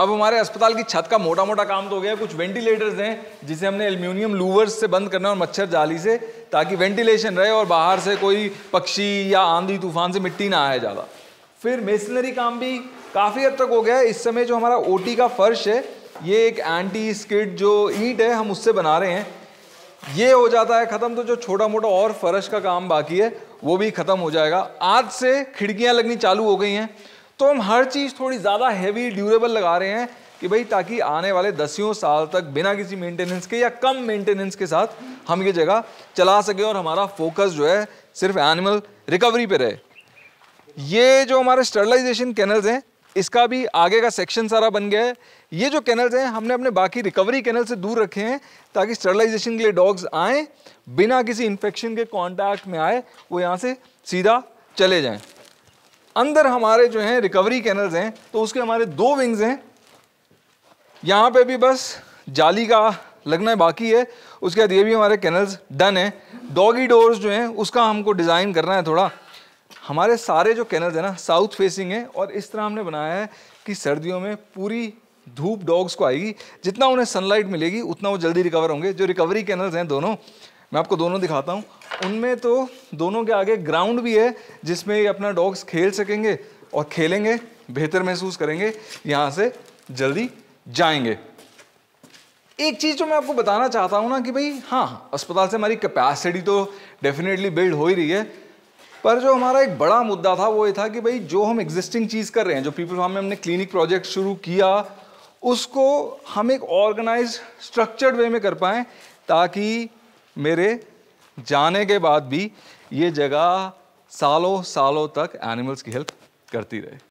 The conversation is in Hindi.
अब हमारे अस्पताल की छत का मोटा मोटा काम तो हो गया कुछ वेंटिलेटर्स हैं जिसे हमने एल्यूमिनियम लूवर्स से बंद करना और मच्छर जाली से ताकि वेंटिलेशन रहे और बाहर से कोई पक्षी या आंधी तूफान से मिट्टी ना आए ज़्यादा फिर मेसनरी काम भी काफ़ी हद तक हो गया है इस समय जो हमारा ओ का फर्श है ये एक एंटी स्किड जो ईट है हम उससे बना रहे हैं ये हो जाता है ख़त्म तो जो छोटा मोटा और फर्श का काम बाकी है वो भी ख़त्म हो जाएगा आज से खिड़कियाँ लगनी चालू हो गई हैं तो हम हर चीज़ थोड़ी ज़्यादा हैवी ड्यूरेबल लगा रहे हैं कि भाई ताकि आने वाले दसियों साल तक बिना किसी मेंटेनेंस के या कम मेंटेनेंस के साथ हम ये जगह चला सकें और हमारा फोकस जो है सिर्फ एनिमल रिकवरी पे रहे ये जो हमारे स्टरलाइजेशन कैनल्स हैं इसका भी आगे का सेक्शन सारा बन गया है ये जो कैनल्स हैं हमने अपने बाकी रिकवरी कैनल से दूर रखे हैं ताकि स्टरलाइजेशन के लिए डॉग्स आएँ बिना किसी इन्फेक्शन के कॉन्टैक्ट में आए वो यहाँ से सीधा चले जाएँ अंदर हमारे जो हैं रिकवरी कैनल्स हैं तो उसके हमारे दो विंग्स हैं यहाँ पे भी बस जाली का लगना है बाकी है उसके बाद ये भी हमारे कैनल्स डन है डॉगी डोर्स जो हैं उसका हमको डिज़ाइन करना है थोड़ा हमारे सारे जो कैनल्स हैं ना साउथ फेसिंग है और इस तरह हमने बनाया है कि सर्दियों में पूरी धूप डॉग्स को आएगी जितना उन्हें सनलाइट मिलेगी उतना वो जल्दी रिकवर होंगे जो रिकवरी कैनल्स हैं दोनों मैं आपको दोनों दिखाता हूँ उनमें तो दोनों के आगे ग्राउंड भी है जिसमें अपना डॉग्स खेल सकेंगे और खेलेंगे बेहतर महसूस करेंगे यहाँ से जल्दी जाएंगे एक चीज़ जो मैं आपको बताना चाहता हूँ ना कि भाई हाँ अस्पताल से हमारी कैपेसिटी तो डेफिनेटली बिल्ड हो ही रही है पर जो हमारा एक बड़ा मुद्दा था वो ये था कि भाई जो हम एग्जिस्टिंग चीज़ कर रहे हैं जो पीपल फार्म में हमने क्लिनिक प्रोजेक्ट शुरू किया उसको हम एक ऑर्गेनाइज स्ट्रक्चर्ड वे में कर पाएँ ताकि मेरे जाने के बाद भी ये जगह सालों सालों तक एनिमल्स की हेल्प करती रहे